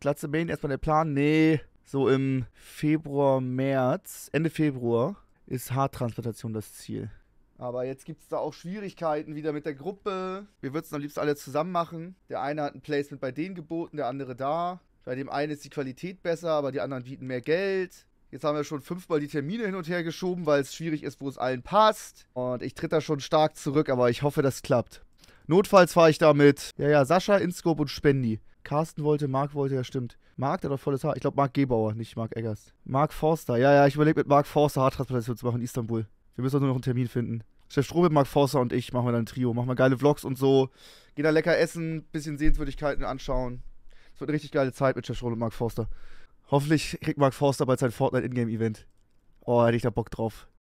Glatze Main erstmal der Plan? Nee, so im Februar, März, Ende Februar ist Haartransplantation das Ziel. Aber jetzt gibt es da auch Schwierigkeiten wieder mit der Gruppe. Wir würden es am liebsten alle zusammen machen. Der eine hat ein Placement bei denen geboten, der andere da. Bei dem einen ist die Qualität besser, aber die anderen bieten mehr Geld. Jetzt haben wir schon fünfmal die Termine hin und her geschoben, weil es schwierig ist, wo es allen passt. Und ich tritt da schon stark zurück, aber ich hoffe, das klappt. Notfalls fahre ich damit. Ja, ja, Sascha, Inscope und Spendi. Carsten wollte, Marc wollte, ja stimmt. Marc, der hat doch volles Haar. Ich glaube, Marc Gebauer, nicht Marc Eggers. Marc Forster. Ja, ja, ich überlege mit Marc Forster Haartransplantation zu machen in Istanbul. Wir müssen doch nur noch einen Termin finden. Chef Strobe, Marc Forster und ich machen wir dann ein Trio. Machen wir geile Vlogs und so. Gehen da lecker essen, bisschen Sehenswürdigkeiten anschauen. Es wird eine richtig geile Zeit mit Chef Strobe und Marc Forster. Hoffentlich kriegt Marc Forster bald sein Fortnite Ingame-Event. Oh, hätte ich da Bock drauf.